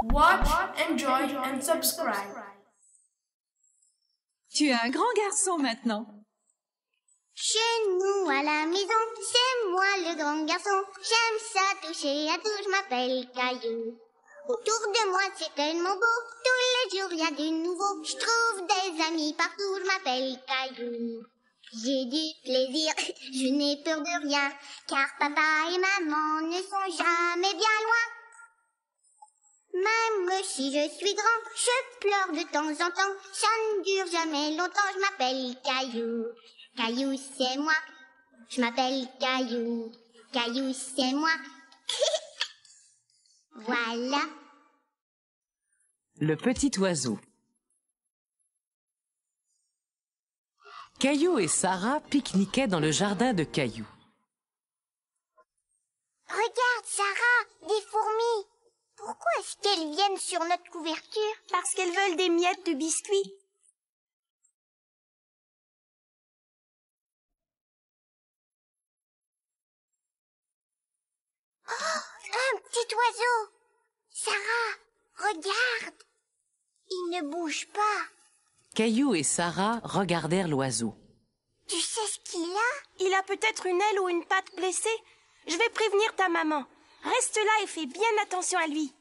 Watch, enjoy and subscribe. Tu es un grand garçon maintenant. Chez nous, à la maison, c'est moi le grand garçon. J'aime ça toucher à tout, je m'appelle Caillou. Autour de moi, c'est tellement beau, tous les jours, il y a de nouveau. Je trouve des amis partout, je m'appelle Caillou. J'ai du plaisir, je n'ai peur de rien, car papa et maman ne sont jamais bien loin. Même si je suis grand, je pleure de temps en temps. Ça ne dure jamais longtemps. Je m'appelle Caillou. Caillou, c'est moi. Je m'appelle Caillou. Caillou, c'est moi. voilà. Le petit oiseau. Caillou et Sarah pique-niquaient dans le jardin de Caillou. Regarde, Sarah, des fourmis. Pourquoi est-ce qu'elles viennent sur notre couverture Parce qu'elles veulent des miettes de biscuits. Oh, un petit oiseau Sarah, regarde Il ne bouge pas. Caillou et Sarah regardèrent l'oiseau. Tu sais ce qu'il a Il a peut-être une aile ou une patte blessée. Je vais prévenir ta maman. Reste là et fais bien attention à lui.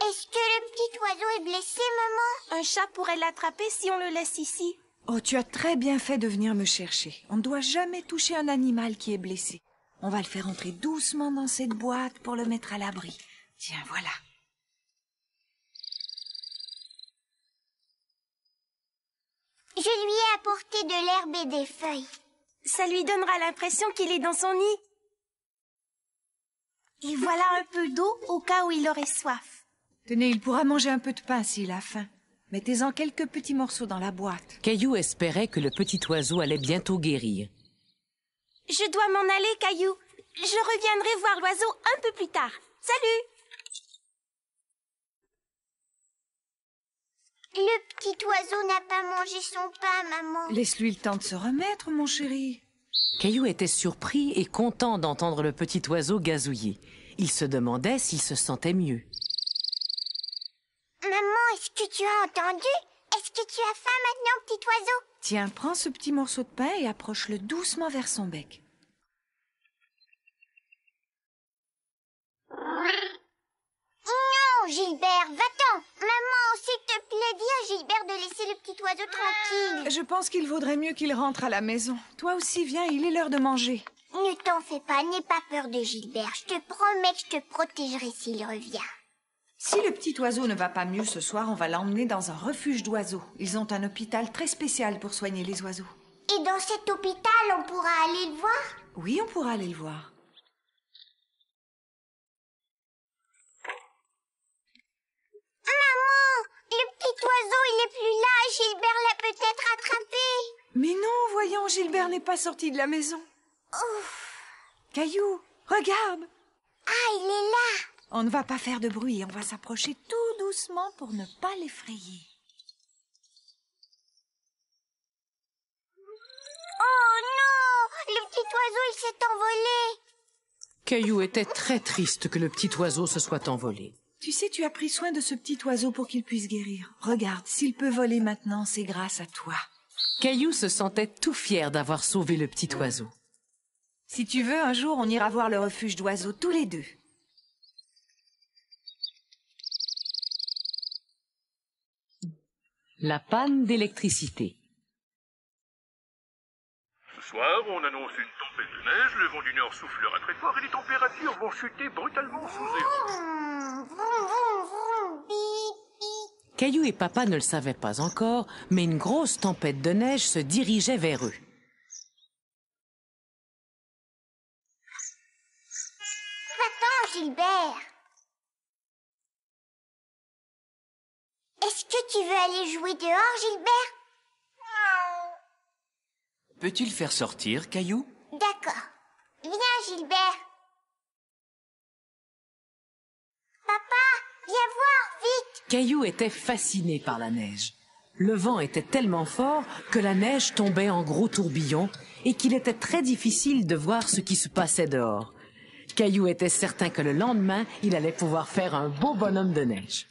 Est-ce que le petit oiseau est blessé, maman Un chat pourrait l'attraper si on le laisse ici. Oh, tu as très bien fait de venir me chercher. On ne doit jamais toucher un animal qui est blessé. On va le faire entrer doucement dans cette boîte pour le mettre à l'abri. Tiens, voilà. Je lui ai apporté de l'herbe et des feuilles. Ça lui donnera l'impression qu'il est dans son nid. Et voilà un peu d'eau au cas où il aurait soif. Tenez, il pourra manger un peu de pain s'il a faim. Mettez-en quelques petits morceaux dans la boîte. Caillou espérait que le petit oiseau allait bientôt guérir. Je dois m'en aller, Caillou. Je reviendrai voir l'oiseau un peu plus tard. Salut Le petit oiseau n'a pas mangé son pain, maman. Laisse-lui le temps de se remettre, mon chéri. Caillou était surpris et content d'entendre le petit oiseau gazouiller. Il se demandait s'il se sentait mieux. Maman, est-ce que tu as entendu Est-ce que tu as faim maintenant, petit oiseau Tiens, prends ce petit morceau de pain et approche-le doucement vers son bec. Mmh. Non, Gilbert, va-t'en Maman, c'est... te je pense qu'il vaudrait mieux qu'il rentre à la maison. Toi aussi, viens, il est l'heure de manger. Ne t'en fais pas, n'aie pas peur de Gilbert. Je te promets que je te protégerai s'il revient. Si le petit oiseau ne va pas mieux ce soir, on va l'emmener dans un refuge d'oiseaux. Ils ont un hôpital très spécial pour soigner les oiseaux. Et dans cet hôpital, on pourra aller le voir Oui, on pourra aller le voir. Maman, le petit oiseau, il est plus là. Gilbert l'a peut-être attrapé. Mais non, voyons, Gilbert n'est pas sorti de la maison. Caillou, regarde. Ah, il est là. On ne va pas faire de bruit, on va s'approcher tout doucement pour ne pas l'effrayer. Oh non Le petit oiseau, il s'est envolé Caillou était très triste que le petit oiseau se soit envolé. Tu sais, tu as pris soin de ce petit oiseau pour qu'il puisse guérir. Regarde, s'il peut voler maintenant, c'est grâce à toi. Caillou se sentait tout fier d'avoir sauvé le petit oiseau. Si tu veux, un jour, on ira voir le refuge d'oiseaux tous les deux. La panne d'électricité. Ce soir, on annonce une tempête de neige, le vent du nord soufflera très fort et les températures vont chuter brutalement sous zéro. Oh Caillou et papa ne le savaient pas encore, mais une grosse tempête de neige se dirigeait vers eux. Attends, Gilbert Est-ce que tu veux aller jouer dehors, Gilbert Peux-tu le faire sortir, Caillou D'accord. Viens, Gilbert Caillou était fasciné par la neige. Le vent était tellement fort que la neige tombait en gros tourbillons et qu'il était très difficile de voir ce qui se passait dehors. Caillou était certain que le lendemain, il allait pouvoir faire un beau bonhomme de neige.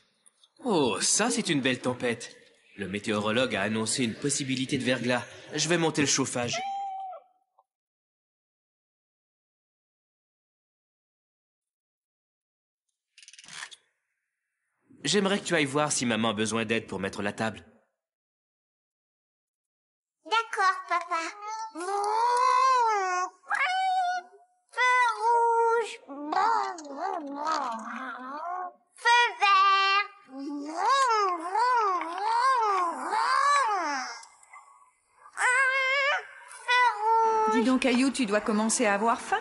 Oh, ça c'est une belle tempête. Le météorologue a annoncé une possibilité de verglas. Je vais monter le chauffage. J'aimerais que tu ailles voir si maman a besoin d'aide pour mettre la table. D'accord, papa. Feu rouge. Feu vert. Feu rouge. Dis donc, Caillou, tu dois commencer à avoir faim.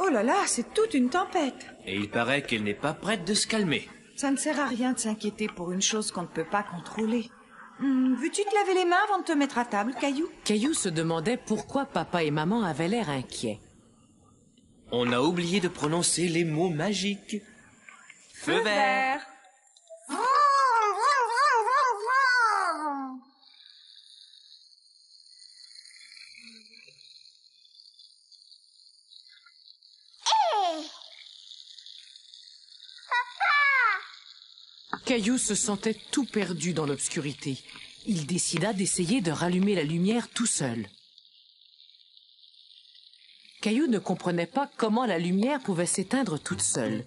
Oh là là, c'est toute une tempête. Et il paraît qu'elle n'est pas prête de se calmer. Ça ne sert à rien de s'inquiéter pour une chose qu'on ne peut pas contrôler. Hmm, veux-tu te laver les mains avant de te mettre à table, Caillou Caillou se demandait pourquoi papa et maman avaient l'air inquiets. On a oublié de prononcer les mots magiques. Feu vert. Caillou se sentait tout perdu dans l'obscurité. Il décida d'essayer de rallumer la lumière tout seul. Caillou ne comprenait pas comment la lumière pouvait s'éteindre toute seule.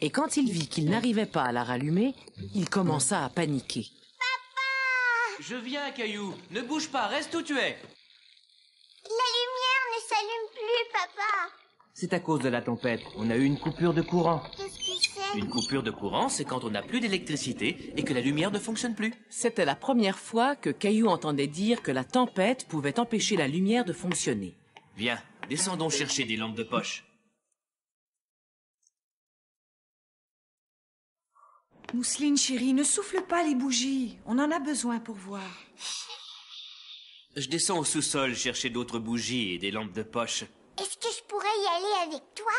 Et quand il vit qu'il n'arrivait pas à la rallumer, il commença à paniquer. Papa Je viens, Caillou. Ne bouge pas, reste où tu es. La lumière ne s'allume plus, papa. C'est à cause de la tempête. On a eu une coupure de courant. Qu'est-ce que c'est Une coupure de courant, c'est quand on n'a plus d'électricité et que la lumière ne fonctionne plus. C'était la première fois que Caillou entendait dire que la tempête pouvait empêcher la lumière de fonctionner. Viens, descendons chercher des lampes de poche. Mousseline chérie, ne souffle pas les bougies. On en a besoin pour voir. Je descends au sous-sol chercher d'autres bougies et des lampes de poche. Est-ce que je pourrais y aller avec toi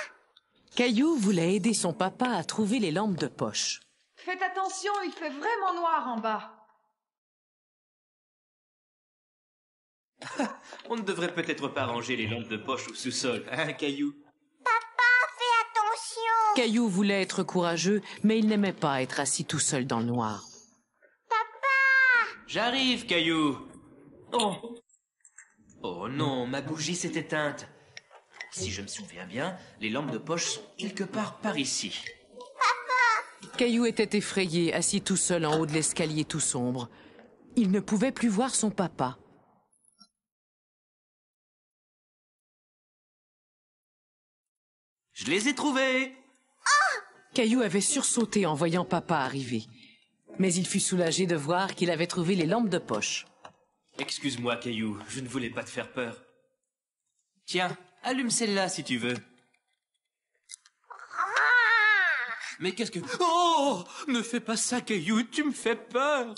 Caillou voulait aider son papa à trouver les lampes de poche. Faites attention, il fait vraiment noir en bas. On ne devrait peut-être pas ranger les lampes de poche au sous-sol, hein, Caillou Papa, fais attention Caillou voulait être courageux, mais il n'aimait pas être assis tout seul dans le noir. Papa J'arrive, Caillou Oh Oh non, ma bougie s'est éteinte. Si je me souviens bien, les lampes de poche sont quelque part par ici. Papa Caillou était effrayé, assis tout seul en haut de l'escalier tout sombre. Il ne pouvait plus voir son papa. Je les ai trouvés ah Caillou avait sursauté en voyant papa arriver. Mais il fut soulagé de voir qu'il avait trouvé les lampes de poche. Excuse-moi, Caillou, je ne voulais pas te faire peur. Tiens, allume celle-là si tu veux. Mais qu'est-ce que... Oh Ne fais pas ça, Caillou, tu me fais peur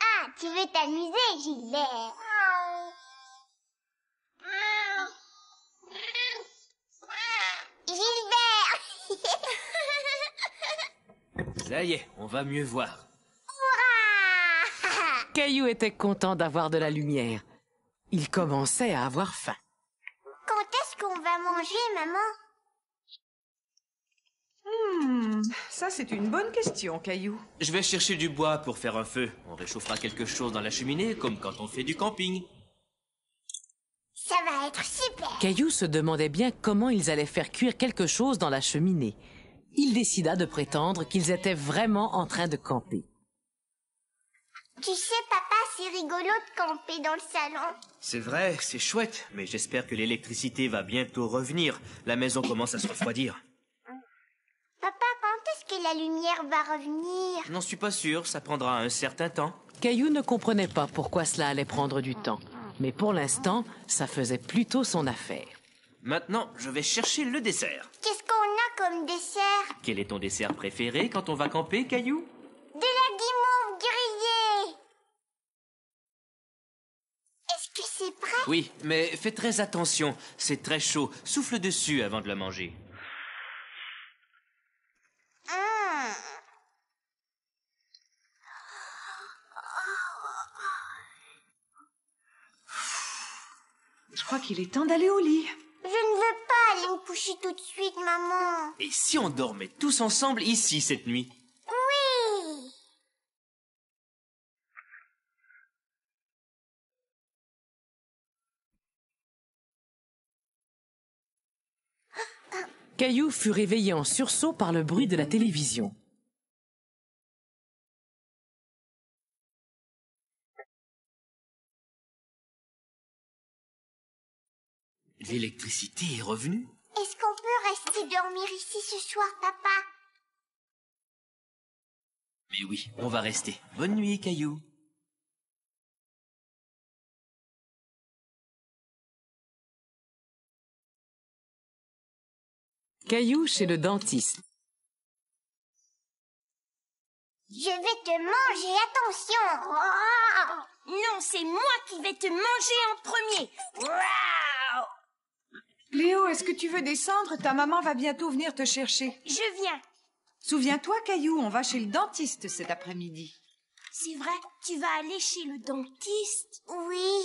Ah, tu veux t'amuser, Gilbert Ça y est, on va mieux voir. Caillou était content d'avoir de la lumière. Il commençait à avoir faim. Quand est-ce qu'on va manger, maman Hmm, ça c'est une bonne question, Caillou. Je vais chercher du bois pour faire un feu. On réchauffera quelque chose dans la cheminée, comme quand on fait du camping. Caillou se demandait bien comment ils allaient faire cuire quelque chose dans la cheminée. Il décida de prétendre qu'ils étaient vraiment en train de camper. Tu sais, papa, c'est rigolo de camper dans le salon. C'est vrai, c'est chouette, mais j'espère que l'électricité va bientôt revenir. La maison commence à se refroidir. Papa, quand est-ce que la lumière va revenir N'en suis pas sûr, ça prendra un certain temps. Caillou ne comprenait pas pourquoi cela allait prendre du temps mais pour l'instant, ça faisait plutôt son affaire. Maintenant, je vais chercher le dessert. Qu'est-ce qu'on a comme dessert Quel est ton dessert préféré quand on va camper, Caillou De la guimauve grillée Est-ce que c'est prêt Oui, mais fais très attention, c'est très chaud. Souffle dessus avant de la manger. Je crois qu'il est temps d'aller au lit. Je ne veux pas aller me coucher tout de suite, maman. Et si on dormait tous ensemble ici cette nuit Oui Caillou fut réveillé en sursaut par le bruit de la télévision. L'électricité est revenue. Est-ce qu'on peut rester dormir ici ce soir, papa Mais oui, on va rester. Bonne nuit, Caillou. Caillou chez le dentiste. Je vais te manger, attention oh! Non, c'est moi qui vais te manger en premier Léo, est-ce que tu veux descendre Ta maman va bientôt venir te chercher. Je viens. Souviens-toi, Caillou, on va chez le dentiste cet après-midi. C'est vrai, tu vas aller chez le dentiste Oui.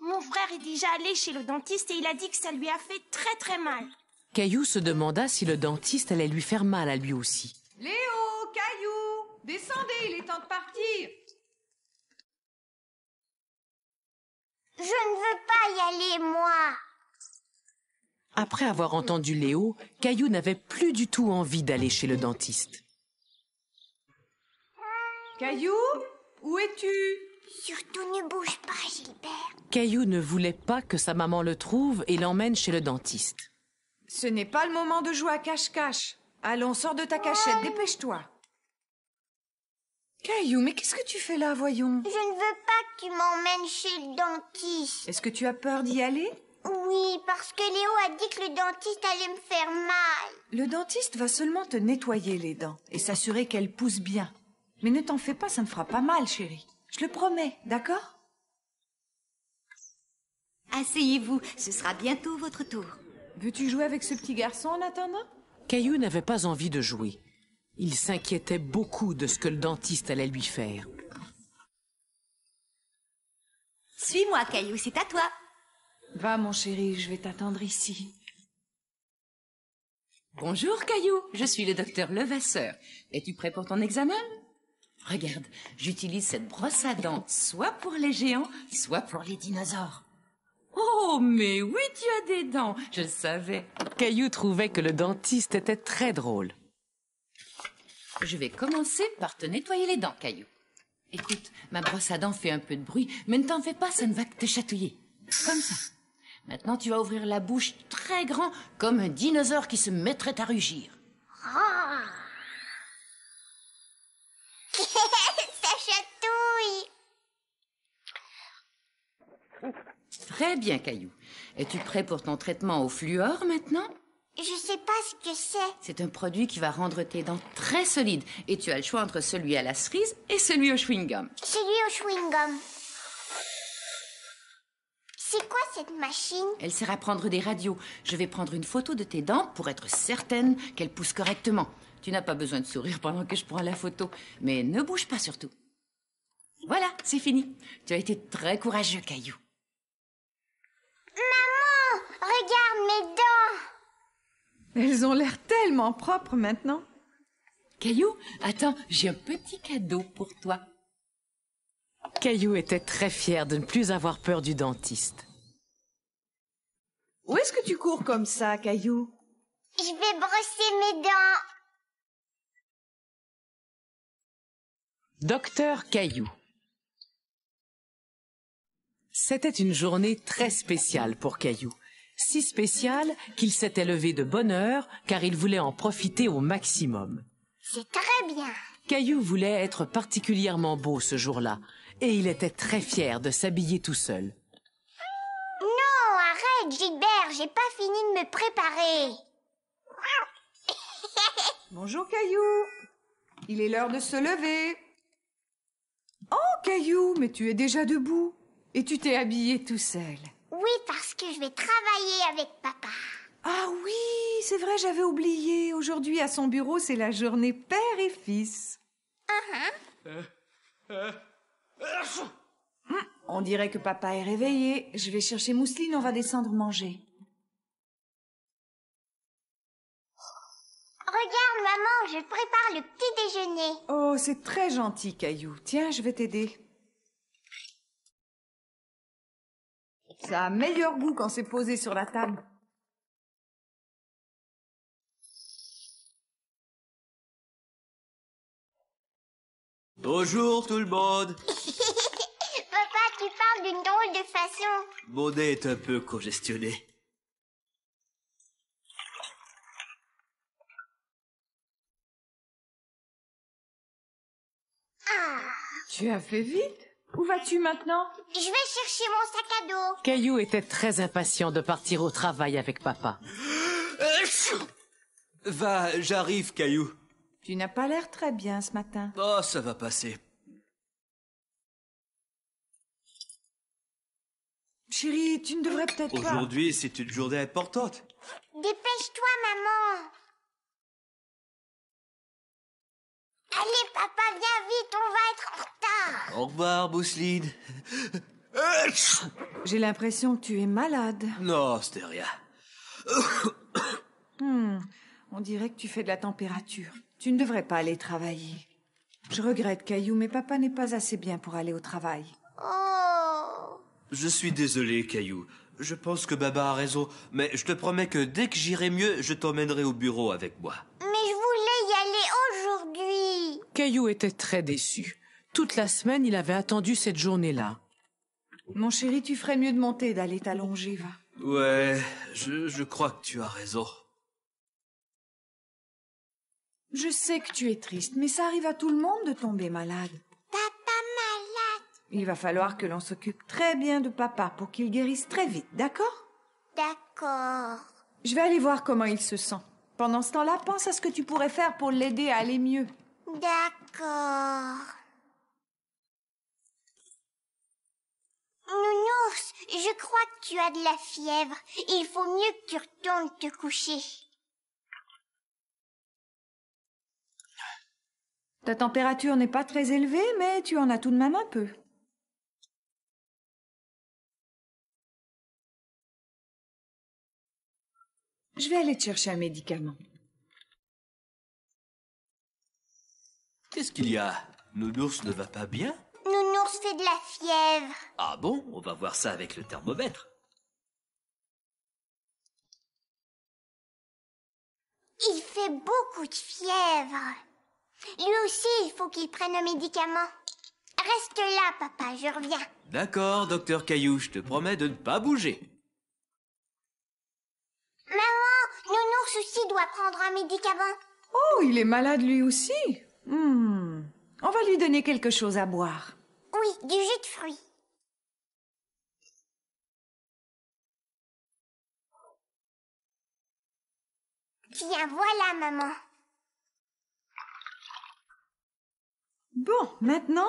Mon frère est déjà allé chez le dentiste et il a dit que ça lui a fait très très mal. Caillou se demanda si le dentiste allait lui faire mal à lui aussi. Léo, Caillou, descendez, il est temps de partir. Je ne veux pas y aller, moi. Après avoir entendu Léo, Caillou n'avait plus du tout envie d'aller chez le dentiste. Caillou, où es-tu Surtout ne bouge pas, Gilbert. Caillou ne voulait pas que sa maman le trouve et l'emmène chez le dentiste. Ce n'est pas le moment de jouer à cache-cache. Allons, sors de ta cachette, dépêche-toi. Caillou, mais qu'est-ce que tu fais là, voyons Je ne veux pas que tu m'emmènes chez le dentiste. Est-ce que tu as peur d'y aller oui, parce que Léo a dit que le dentiste allait me faire mal. Le dentiste va seulement te nettoyer les dents et s'assurer qu'elles poussent bien. Mais ne t'en fais pas, ça ne fera pas mal, chérie. Je le promets, d'accord Asseyez-vous, ce sera bientôt votre tour. Veux-tu jouer avec ce petit garçon en attendant Caillou n'avait pas envie de jouer. Il s'inquiétait beaucoup de ce que le dentiste allait lui faire. Suis-moi, Caillou, c'est à toi. Va, mon chéri, je vais t'attendre ici. Bonjour, Caillou. Je suis le docteur Levasseur. Es-tu prêt pour ton examen Regarde, j'utilise cette brosse à dents, soit pour les géants, soit pour les dinosaures. Oh, mais oui, tu as des dents, je savais. Caillou trouvait que le dentiste était très drôle. Je vais commencer par te nettoyer les dents, Caillou. Écoute, ma brosse à dents fait un peu de bruit, mais ne t'en fais pas, ça ne va que te chatouiller. Comme ça. Maintenant, tu vas ouvrir la bouche très grand, comme un dinosaure qui se mettrait à rugir. Ça chatouille Très bien, Caillou. Es-tu prêt pour ton traitement au fluor maintenant je sais pas ce que c'est. C'est un produit qui va rendre tes dents très solides et tu as le choix entre celui à la cerise et celui au chewing-gum. Celui au chewing-gum. Elle sert à prendre des radios. Je vais prendre une photo de tes dents pour être certaine qu'elles poussent correctement. Tu n'as pas besoin de sourire pendant que je prends la photo. Mais ne bouge pas surtout. Voilà, c'est fini. Tu as été très courageux, Caillou. Maman, regarde mes dents. Elles ont l'air tellement propres maintenant. Caillou, attends, j'ai un petit cadeau pour toi. Caillou était très fier de ne plus avoir peur du dentiste. Où est-ce que tu cours comme ça, Caillou Je vais brosser mes dents. Docteur Caillou. C'était une journée très spéciale pour Caillou. Si spéciale qu'il s'était levé de bonne heure car il voulait en profiter au maximum. C'est très bien. Caillou voulait être particulièrement beau ce jour-là et il était très fier de s'habiller tout seul. Gilbert, j'ai pas fini de me préparer. Bonjour, Caillou. Il est l'heure de se lever. Oh, Caillou, mais tu es déjà debout. Et tu t'es habillé tout seul. Oui, parce que je vais travailler avec papa. Ah oui, c'est vrai, j'avais oublié. Aujourd'hui, à son bureau, c'est la journée père et fils. Uh on dirait que papa est réveillé. Je vais chercher Mousseline, on va descendre manger. Regarde, maman, je prépare le petit déjeuner. Oh, c'est très gentil, Caillou. Tiens, je vais t'aider. Ça a meilleur goût quand c'est posé sur la table. Bonjour tout le monde tu parles d'une drôle de façon. nez est un peu congestionné. Ah. Tu as fait vite Où vas-tu maintenant Je vais chercher mon sac à dos. Caillou était très impatient de partir au travail avec papa. Va, j'arrive, Caillou. Tu n'as pas l'air très bien ce matin. Oh, ça va passer. Chérie, tu ne devrais peut-être pas... Aujourd'hui, c'est une journée importante. Dépêche-toi, maman. Allez, papa, viens vite, on va être en retard. Au revoir, Bousseline. J'ai l'impression que tu es malade. Non, c'était rien. Hmm, on dirait que tu fais de la température. Tu ne devrais pas aller travailler. Je regrette, Caillou, mais papa n'est pas assez bien pour aller au travail. Oh, je suis désolé, Caillou. Je pense que Baba a raison, mais je te promets que dès que j'irai mieux, je t'emmènerai au bureau avec moi. Mais je voulais y aller aujourd'hui. Caillou était très déçu. Toute la semaine, il avait attendu cette journée-là. Mon chéri, tu ferais mieux de monter, d'aller t'allonger, va. Ouais, je crois que tu as raison. Je sais que tu es triste, mais ça arrive à tout le monde de tomber malade. Il va falloir que l'on s'occupe très bien de papa pour qu'il guérisse très vite, d'accord D'accord. Je vais aller voir comment il se sent. Pendant ce temps-là, pense à ce que tu pourrais faire pour l'aider à aller mieux. D'accord. Nounours, je crois que tu as de la fièvre. Il faut mieux que tu retournes te coucher. Ta température n'est pas très élevée, mais tu en as tout de même un peu. Je vais aller te chercher un médicament. Qu'est-ce qu'il y a Nounours ne va pas bien Nounours fait de la fièvre. Ah bon On va voir ça avec le thermomètre. Il fait beaucoup de fièvre. Lui aussi, il faut qu'il prenne un médicament. Reste là, papa, je reviens. D'accord, docteur Caillou, je te promets de ne pas bouger. Maman, Nounours aussi doit prendre un médicament. Oh, il est malade lui aussi. Hmm. On va lui donner quelque chose à boire. Oui, du jus de fruits. Tiens, voilà, maman. Bon, maintenant,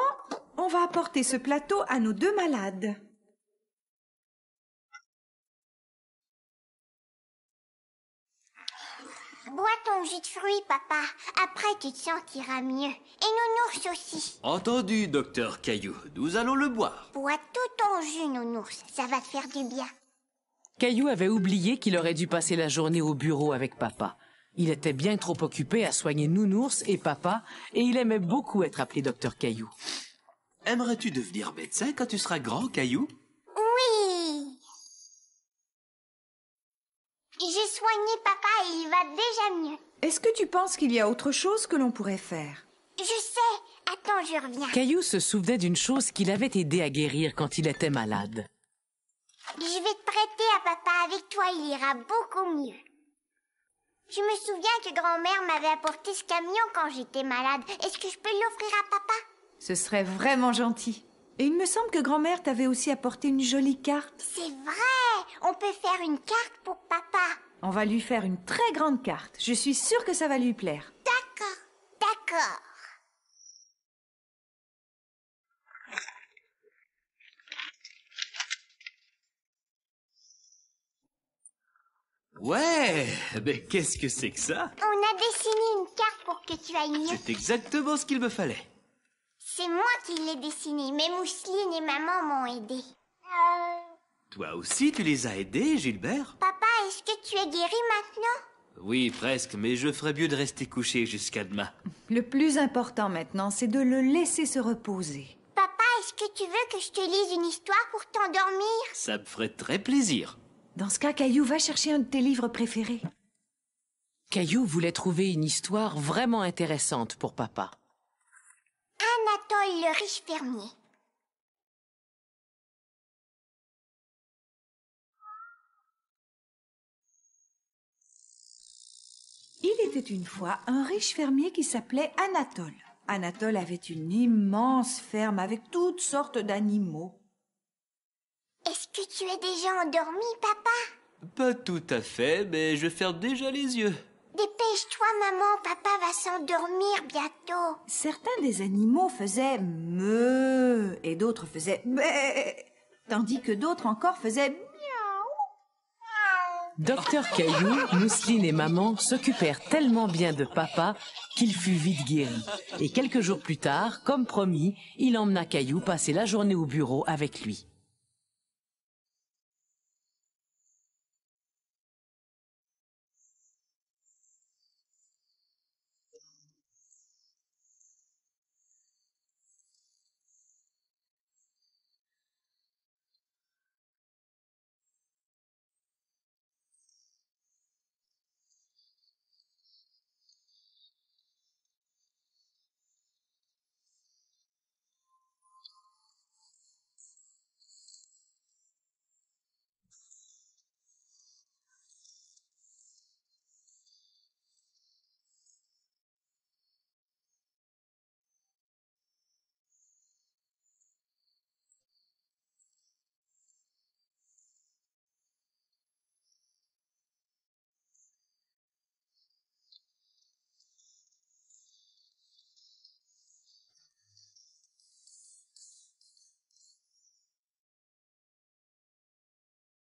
on va apporter ce plateau à nos deux malades. Bois ton jus de fruits, papa. Après, tu te sentiras mieux. Et Nounours aussi. Entendu, docteur Caillou. Nous allons le boire. Bois tout ton jus, Nounours. Ça va te faire du bien. Caillou avait oublié qu'il aurait dû passer la journée au bureau avec papa. Il était bien trop occupé à soigner Nounours et papa, et il aimait beaucoup être appelé docteur Caillou. Aimerais-tu devenir médecin quand tu seras grand, Caillou papa il va déjà mieux. Est-ce que tu penses qu'il y a autre chose que l'on pourrait faire Je sais. Attends, je reviens. Caillou se souvenait d'une chose qui l'avait aidé à guérir quand il était malade. Je vais te prêter à papa avec toi, il ira beaucoup mieux. Je me souviens que grand-mère m'avait apporté ce camion quand j'étais malade. Est-ce que je peux l'offrir à papa Ce serait vraiment gentil. Et il me semble que grand-mère t'avait aussi apporté une jolie carte. C'est vrai On peut faire une carte pour papa. On va lui faire une très grande carte. Je suis sûre que ça va lui plaire. D'accord, d'accord. Ouais, mais qu'est-ce que c'est que ça On a dessiné une carte pour que tu ailles mieux. C'est exactement ce qu'il me fallait. C'est moi qui l'ai dessinée, mais Mousseline et maman m'ont aidé. Euh, Toi aussi, tu les as aidés, Gilbert est-ce que tu es guéri maintenant Oui, presque, mais je ferais mieux de rester couché jusqu'à demain. Le plus important maintenant, c'est de le laisser se reposer. Papa, est-ce que tu veux que je te lise une histoire pour t'endormir Ça me ferait très plaisir. Dans ce cas, Caillou, va chercher un de tes livres préférés. Caillou voulait trouver une histoire vraiment intéressante pour papa. Anatole le riche fermier. Il était une fois un riche fermier qui s'appelait Anatole. Anatole avait une immense ferme avec toutes sortes d'animaux. Est-ce que tu es déjà endormi, papa Pas tout à fait, mais je ferme déjà les yeux. Dépêche-toi, maman, papa va s'endormir bientôt. Certains des animaux faisaient meuh et d'autres faisaient bé, tandis que d'autres encore faisaient Docteur Caillou, Mousseline et maman s'occupèrent tellement bien de papa qu'il fut vite guéri. Et quelques jours plus tard, comme promis, il emmena Caillou passer la journée au bureau avec lui.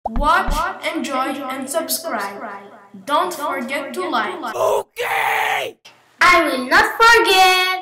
Watch, enjoy, and subscribe. Don't forget to like. Okay! I will not forget!